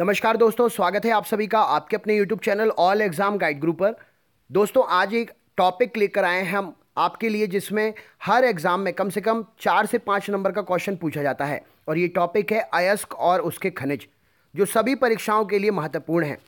नमस्कार दोस्तों स्वागत है आप सभी का आपके अपने YouTube channel all exam guide group पर दोस्तों आज एक टॉपिक लेकर आए हैं हम आपके लिए जिसमें हर एग्ज़ाम में कम से कम चार से पाँच नंबर का क्वेश्चन पूछा जाता है और ये टॉपिक है अयस्क और उसके खनिज जो सभी परीक्षाओं के लिए महत्वपूर्ण है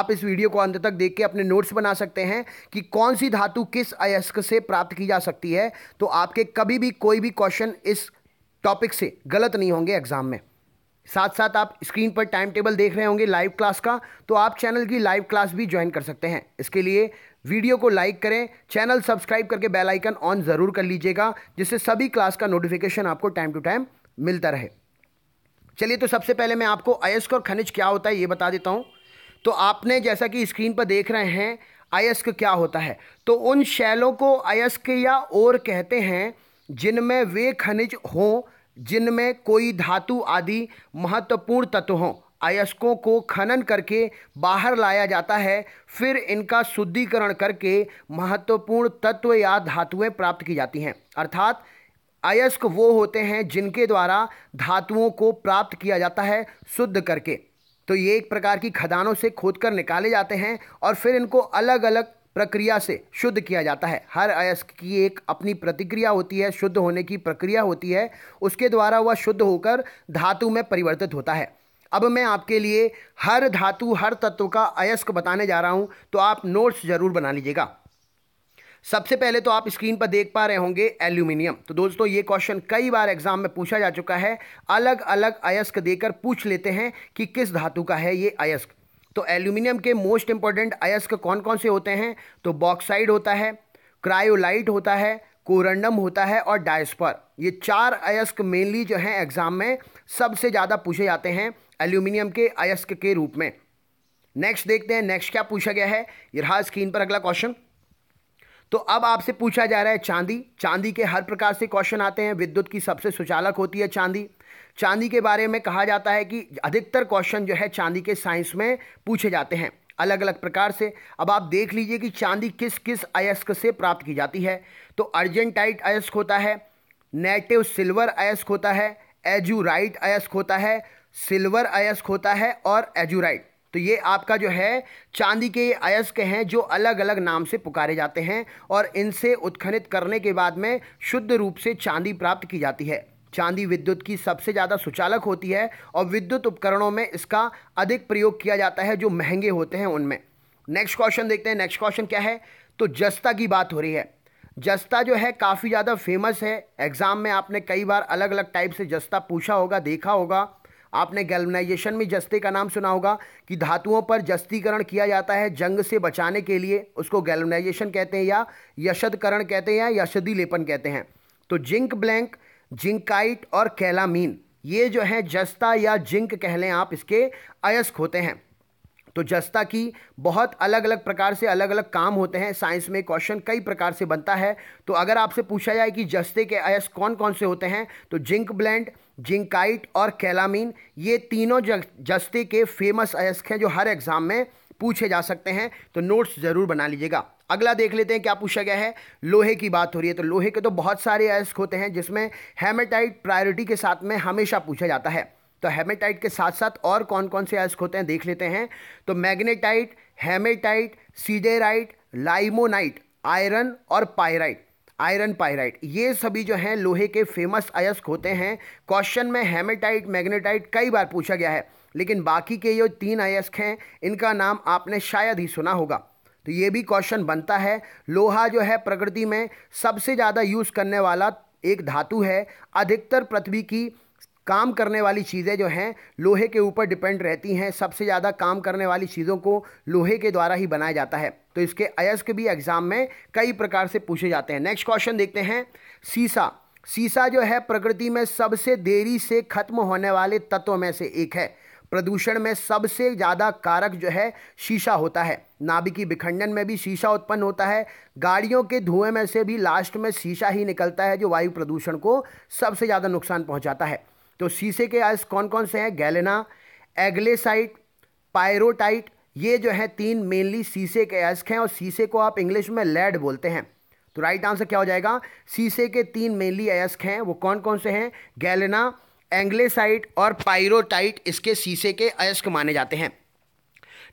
आप इस वीडियो को अंत तक देख के अपने नोट्स बना सकते हैं कि कौन सी धातु किस अयस्क से प्राप्त की जा सकती है तो आपके कभी भी कोई भी क्वेश्चन इस टॉपिक से गलत नहीं होंगे एग्ज़ाम में साथ साथ आप स्क्रीन पर टाइम टेबल देख रहे होंगे लाइव क्लास का तो आप चैनल की लाइव क्लास भी ज्वाइन कर सकते हैं इसके लिए वीडियो को लाइक करें चैनल सब्सक्राइब करके बेल आइकन ऑन ज़रूर कर लीजिएगा जिससे सभी क्लास का नोटिफिकेशन आपको टाइम टू टाइम मिलता रहे चलिए तो सबसे पहले मैं आपको अयस्क और खनिज क्या होता है ये बता देता हूँ तो आपने जैसा कि स्क्रीन पर देख रहे हैं अयस्क क्या होता है तो उन शैलों को अयस्क या और कहते हैं जिनमें वे खनिज हों जिनमें कोई धातु आदि महत्वपूर्ण तत्वों अयस्कों को खनन करके बाहर लाया जाता है फिर इनका शुद्धिकरण करके महत्वपूर्ण तत्व या धातुएं प्राप्त की जाती हैं अर्थात अयस्क वो होते हैं जिनके द्वारा धातुओं को प्राप्त किया जाता है शुद्ध करके तो ये एक प्रकार की खदानों से खोद कर निकाले जाते हैं और फिर इनको अलग अलग प्रक्रिया से शुद्ध किया जाता है हर अयस्क की एक अपनी प्रतिक्रिया होती है शुद्ध होने की प्रक्रिया होती है उसके द्वारा वह शुद्ध होकर धातु में परिवर्तित होता है अब मैं आपके लिए हर धातु हर तत्व का अयस्क बताने जा रहा हूं तो आप नोट्स ज़रूर बना लीजिएगा सबसे पहले तो आप स्क्रीन पर देख पा रहे होंगे एल्यूमिनियम तो दोस्तों ये क्वेश्चन कई बार एग्जाम में पूछा जा चुका है अलग अलग अयस्क देकर पूछ लेते हैं कि किस धातु का है ये अयस्क तो एल्यूमिनियम के मोस्ट इंपॉर्टेंट अयस्क कौन कौन से होते हैं तो बॉक्साइड होता है क्रायोलाइट होता है कोरंडम होता है और डायस्पर ये चार अयस्क मेनली जो हैं एग्ज़ाम में सबसे ज़्यादा पूछे जाते हैं एल्यूमिनियम के अयस्क के रूप में नेक्स्ट देखते हैं नेक्स्ट क्या पूछा गया है ये रहा स्क्रीन पर अगला क्वेश्चन तो अब आपसे पूछा जा रहा है चांदी चांदी के हर प्रकार से क्वेश्चन आते हैं विद्युत की सबसे सुचालक होती है चांदी चांदी के बारे में कहा जाता है कि अधिकतर क्वेश्चन जो है चांदी के साइंस में पूछे जाते हैं अलग अलग प्रकार से अब आप देख लीजिए कि चांदी किस किस अयस्क से प्राप्त की जाती है तो अर्जेंटाइट अयस्क होता है नेटिव सिल्वर अयस्क होता है एजूराइट अयस्क होता है सिल्वर अयस्क होता है और एजूराइट तो ये आपका जो है चांदी के अयस्क हैं जो अलग अलग नाम से पुकारे जाते हैं और इनसे उत्खनित करने के बाद में शुद्ध रूप से चांदी प्राप्त की जाती है चांदी विद्युत की सबसे ज़्यादा सुचालक होती है और विद्युत उपकरणों में इसका अधिक प्रयोग किया जाता है जो महंगे होते हैं उनमें नेक्स्ट क्वेश्चन देखते हैं नेक्स्ट क्वेश्चन क्या है तो जस्ता की बात हो रही है जस्ता जो है काफ़ी ज़्यादा फेमस है एग्ज़ाम में आपने कई बार अलग अलग टाइप से जस्ता पूछा होगा देखा होगा आपने गैल्वनाइजेशन में जस्ते का नाम सुना होगा कि धातुओं पर जस्तीकरण किया जाता है जंग से बचाने के लिए उसको गैल्वनाइजेशन कहते हैं या यशदकरण कहते हैं या यशदी लेपन कहते हैं तो जिंक ब्लैंक जिंकाइट और कैलामीन ये जो है जस्ता या जिंक कह लें आप इसके अयस्क होते हैं तो जस्ता की बहुत अलग अलग प्रकार से अलग अलग काम होते हैं साइंस में क्वेश्चन कई प्रकार से बनता है तो अगर आपसे पूछा जाए कि जस्ते के अयस कौन कौन से होते हैं तो जिंक ब्लेंड जिंकाइट और कैलामीन ये तीनों जस्ते के फेमस अयस्क हैं जो हर एग्ज़ाम में पूछे जा सकते हैं तो नोट्स ज़रूर बना लीजिएगा अगला देख लेते हैं क्या पूछा गया है लोहे की बात हो रही है तो लोहे के तो बहुत सारे अयस्क होते हैं जिसमें हेमेटाइट प्रायोरिटी के साथ में हमेशा पूछा जाता है तो हेमेटाइट के साथ साथ और कौन कौन से अयस्क होते हैं देख लेते हैं तो magnetite haematite siderite limonite iron और पायराइट आयरन पायराइट ये सभी जो हैं लोहे के फेमस अयस्क होते हैं क्वेश्चन में हेमेटाइट मैग्नेटाइट कई बार पूछा गया है लेकिन बाकी के ये तीन अयस्क हैं इनका नाम आपने शायद ही सुना होगा तो ये भी क्वेश्चन बनता है लोहा जो है प्रकृति में सबसे ज़्यादा यूज़ करने वाला एक धातु है अधिकतर पृथ्वी की काम करने वाली चीज़ें जो हैं लोहे के ऊपर डिपेंड रहती हैं सबसे ज़्यादा काम करने वाली चीज़ों को लोहे के द्वारा ही बनाया जाता है तो इसके अयस्क भी एग्ज़ाम में कई प्रकार से पूछे जाते हैं नेक्स्ट क्वेश्चन देखते हैं सीसा सीसा जो है प्रकृति में सबसे देरी से खत्म होने वाले तत्वों में से एक है प्रदूषण में सबसे ज़्यादा कारक जो है शीशा होता है नाभिकी विखंडन में भी शीशा उत्पन्न होता है गाड़ियों के धुएं में से भी लास्ट में शीशा ही निकलता है जो वायु प्रदूषण को सबसे ज़्यादा नुकसान पहुंचाता है तो शीशे के आयस कौन कौन से हैं गैलेना एग्लेसाइट पायरोटाइट ये जो है तीन मेनली शीशे के अयस्क हैं और शीशे को आप इंग्लिश में लेड बोलते हैं तो राइट आंसर क्या हो जाएगा शीशे के तीन मेनली अयस्क हैं वो कौन कौन से हैं गैलेना एंग्लेसाइट और पायरोटाइट इसके शीशे के अयस्क माने जाते हैं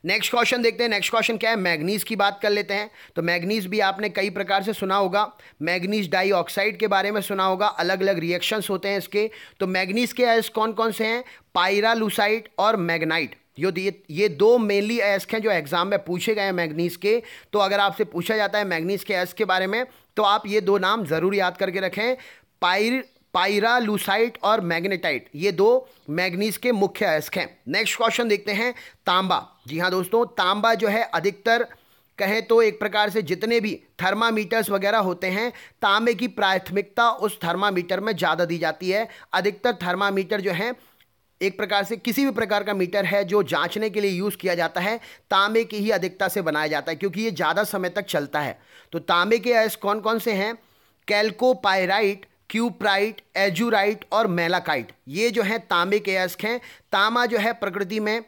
नेक्स्ट क्वेश्चन देखते हैं नेक्स्ट क्वेश्चन क्या है मैग्नीज की बात कर लेते हैं तो मैग्नीज भी आपने कई प्रकार से सुना होगा मैग्नीज डाईऑक्साइड के बारे में सुना होगा अलग अलग रिएक्शंस होते हैं इसके तो मैग्नीज के एस कौन कौन से हैं पायरालुसाइड और मैग्नाइट यो ये ये दो मेनली एस्क हैं जो एग्जाम में पूछे गए हैं मैग्नीज के तो अगर आपसे पूछा जाता है मैग्नीज के एस्क के बारे में तो आप ये दो नाम ज़रूर याद करके रखें पायर पायरालूसाइट और मैग्नेटाइट ये दो मैग्नीज के मुख्य अयस्क हैं नेक्स्ट क्वेश्चन देखते हैं तांबा जी हाँ दोस्तों तांबा जो है अधिकतर कहें तो एक प्रकार से जितने भी थर्मामीटर्स वगैरह होते हैं तांबे की प्राथमिकता उस थर्मामीटर में ज़्यादा दी जाती है अधिकतर थर्मामीटर जो हैं एक प्रकार से किसी भी प्रकार का मीटर है जो जांचने के लिए यूज़ किया जाता है तांबे की ही अधिकता से बनाया जाता है क्योंकि ये ज़्यादा समय तक चलता है तो तांबे के अयस कौन कौन से हैं कैल्कोपायराइट क्यूप्राइट एजूराइट और मेलाकाइट ये जो है तांबे के अस्क हैं तांबा जो है प्रकृति में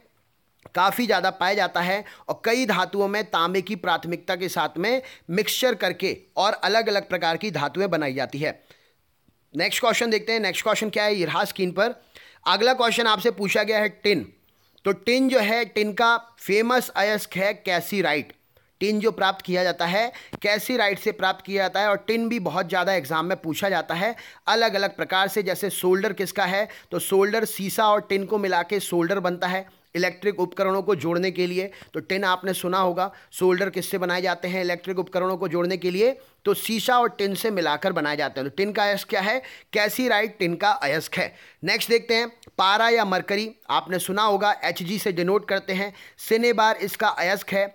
काफ़ी ज़्यादा पाया जाता है और कई धातुओं में तांबे की प्राथमिकता के साथ में मिक्सचर करके और अलग अलग प्रकार की धातुएं बनाई जाती है नेक्स्ट क्वेश्चन देखते हैं नेक्स्ट क्वेश्चन क्या है इरहा स्किन पर अगला क्वेश्चन आपसे पूछा गया है टिन तो टिन जो है टिन का फेमस अयस्क है कैसी राइट टिन जो प्राप्त किया जाता है कैसी राइट से प्राप्त किया जाता है और टिन भी बहुत ज़्यादा एग्जाम में पूछा जाता है अलग अलग प्रकार से जैसे सोल्डर किसका है तो सोल्डर सीसा और टिन को मिला के सोल्डर बनता है इलेक्ट्रिक उपकरणों को जोड़ने के लिए तो टिन आपने सुना होगा सोल्डर किससे बनाए जाते हैं इलेक्ट्रिक उपकरणों को जोड़ने के लिए तो शीशा और टिन से मिलाकर बनाए जाते हैं तो टिन का अयस्क क्या है कैसी राइट टिन का अयस्क है नेक्स्ट देखते हैं पारा या मरकरी आपने सुना होगा एच से डिनोट करते हैं सिनेबार इसका अयस्क है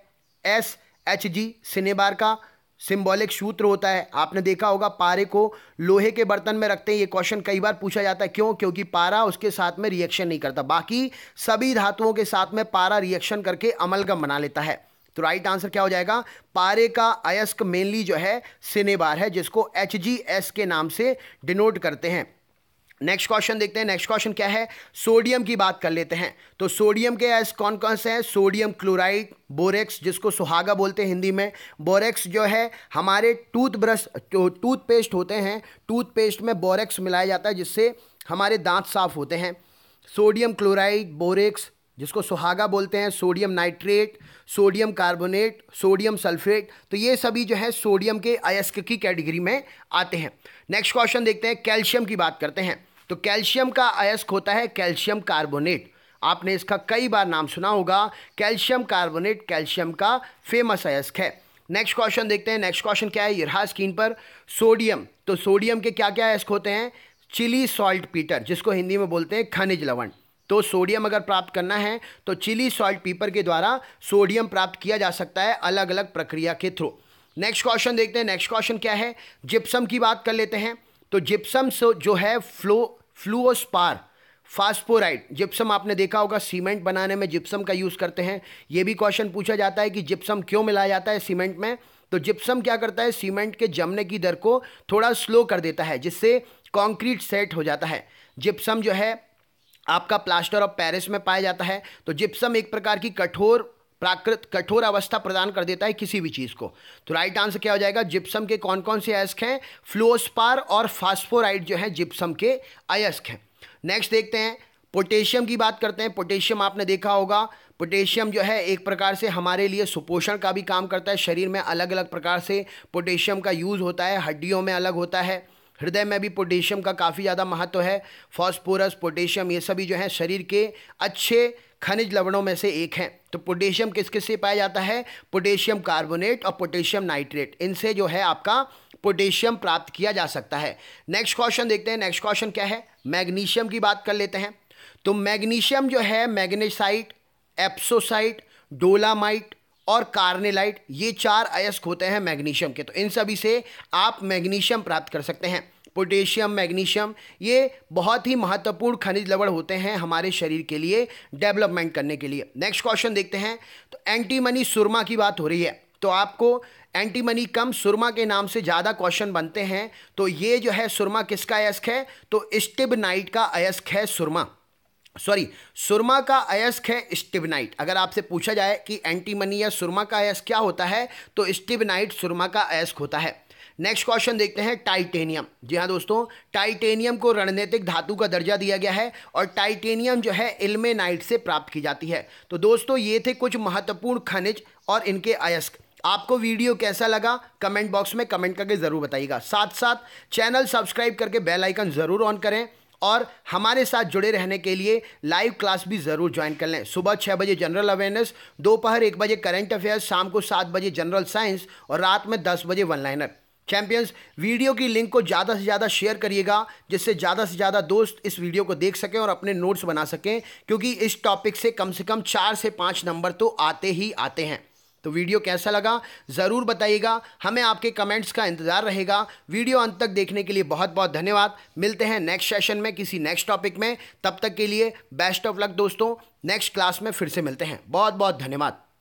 एस एच जी सिनेबार का सिंबॉलिक सूत्र होता है आपने देखा होगा पारे को लोहे के बर्तन में रखते हैं ये क्वेश्चन कई बार पूछा जाता है क्यों क्योंकि पारा उसके साथ में रिएक्शन नहीं करता बाकी सभी धातुओं के साथ में पारा रिएक्शन करके अमलगम बना लेता है तो राइट आंसर क्या हो जाएगा पारे का अयस्क मेनली जो है सिनेबार है जिसको एच जी एस के नाम से डिनोट करते हैं नेक्स्ट क्वेश्चन देखते हैं नेक्स्ट क्वेश्चन क्या है सोडियम की बात कर लेते हैं तो सोडियम के एस कौन कौन से हैं सोडियम क्लोराइड बोरेक्स जिसको सुहागा बोलते हैं हिंदी में बोरेक्स जो है हमारे टूथ ब्रश टूथपेस्ट होते हैं टूथपेस्ट में बोरेक्स मिलाया जाता है जिससे हमारे दांत साफ होते हैं सोडियम क्लोराइड बोरेक्स जिसको सुहागा बोलते हैं sodium nitrate sodium carbonate sodium sulphate तो ये सभी जो है सोडियम के अयस्क की कैटेगरी में आते हैं नेक्स्ट क्वेश्चन देखते हैं कैल्शियम की बात करते हैं तो कैल्शियम का अयस्क होता है कैल्शियम कार्बोनेट आपने इसका कई बार नाम सुना होगा कैल्शियम कार्बोनेट कैल्शियम का फेमस अयस्क है नेक्स्ट क्वेश्चन देखते हैं नेक्स्ट क्वेश्चन क्या है यहा स्क्रीन पर सोडियम तो सोडियम के क्या क्या अयस्क होते हैं चिली सॉल्ट पीटर जिसको हिंदी में बोलते हैं खनिज लवण तो सोडियम अगर प्राप्त करना है तो चिली सॉल्ट पीपर के द्वारा सोडियम प्राप्त किया जा सकता है अलग अलग प्रक्रिया के थ्रू नेक्स्ट क्वेश्चन देखते हैं नेक्स्ट क्वेश्चन क्या है जिप्सम की बात कर लेते हैं तो जिप्सम जो है फ्लो फ्लूओस्पार फास्फोराइड जिप्सम आपने देखा होगा सीमेंट बनाने में जिप्सम का यूज़ करते हैं ये भी क्वेश्चन पूछा जाता है कि जिप्सम क्यों मिलाया जाता है सीमेंट में तो जिप्सम क्या करता है सीमेंट के जमने की दर को थोड़ा स्लो कर देता है जिससे कंक्रीट सेट हो जाता है जिप्सम जो है आपका प्लास्टर ऑफ पेरिस में पाया जाता है तो जिप्सम एक प्रकार की कठोर प्राकृत कठोर अवस्था प्रदान कर देता है किसी भी चीज़ को तो राइट आंसर क्या हो जाएगा जिप्सम के कौन कौन से अयस्क हैं फ्लोस्पार और फास्फोराइड जो है जिप्सम के अयस्क हैं नेक्स्ट देखते हैं पोटेशियम की बात करते हैं पोटेशियम आपने देखा होगा पोटेशियम जो है एक प्रकार से हमारे लिए सुपोषण का भी काम करता है शरीर में अलग अलग प्रकार से पोटेशियम का यूज़ होता है हड्डियों में अलग होता है हृदय में भी पोटेशियम का काफ़ी ज़्यादा महत्व है फॉस्फोरस पोटेशियम ये सभी जो है शरीर के अच्छे खनिज लवणों में से एक हैं तो पोटेशियम किस किस से पाया जाता है पोटेशियम कार्बोनेट और पोटेशियम नाइट्रेट इनसे जो है आपका पोटेशियम प्राप्त किया जा सकता है नेक्स्ट क्वेश्चन देखते हैं नेक्स्ट क्वेश्चन क्या है मैग्नीशियम की बात कर लेते हैं तो मैग्नीशियम जो है मैग्नेसाइट एप्सोसाइट डोलामाइट और कार्नेलाइट ये चार अयस्क होते हैं मैग्नीशियम के तो इन सभी से आप मैग्नीशियम प्राप्त कर सकते हैं पोटेशियम मैग्नीशियम ये बहुत ही महत्वपूर्ण खनिज लवण होते हैं हमारे शरीर के लिए डेवलपमेंट करने के लिए नेक्स्ट क्वेश्चन देखते हैं तो एंटीमनी सुरमा की बात हो रही है तो आपको एंटीमनी कम सुरमा के नाम से ज़्यादा क्वेश्चन बनते हैं तो ये जो है सुरमा किसका अयस्क है तो स्टिबनाइट का अयस्क है सुरमा सॉरी सुरमा का अयस्क है स्टिबनाइट अगर आपसे पूछा जाए कि एंटीमनी या सुरमा का अयस्क क्या होता है तो स्टिबनाइट सुरमा का अयस्क होता है नेक्स्ट क्वेश्चन देखते हैं टाइटेनियम जी हाँ दोस्तों टाइटेनियम को रणनीतिक धातु का दर्जा दिया गया है और टाइटेनियम जो है इल्मेनाइट से प्राप्त की जाती है तो दोस्तों ये थे कुछ महत्वपूर्ण खनिज और इनके अयस्क आपको वीडियो कैसा लगा कमेंट बॉक्स में कमेंट करके ज़रूर बताइएगा साथ साथ चैनल सब्सक्राइब करके बेल आइकन ज़रूर ऑन करें और हमारे साथ जुड़े रहने के लिए लाइव क्लास भी ज़रूर ज्वाइन कर लें सुबह छः बजे जनरल अवेयरनेस दोपहर एक बजे करंट अफेयर्स शाम को सात बजे जनरल साइंस और रात में दस बजे वन लाइनर चैंपियंस वीडियो की लिंक को ज़्यादा से ज़्यादा शेयर करिएगा जिससे ज़्यादा से ज़्यादा दोस्त इस वीडियो को देख सकें और अपने नोट्स बना सकें क्योंकि इस टॉपिक से कम से कम चार से पाँच नंबर तो आते ही आते हैं तो वीडियो कैसा लगा ज़रूर बताइएगा हमें आपके कमेंट्स का इंतज़ार रहेगा वीडियो अंत तक देखने के लिए बहुत बहुत धन्यवाद मिलते हैं नेक्स्ट सेशन में किसी नेक्स्ट टॉपिक में तब तक के लिए बेस्ट ऑफ लक दोस्तों नेक्स्ट क्लास में फिर से मिलते हैं बहुत बहुत धन्यवाद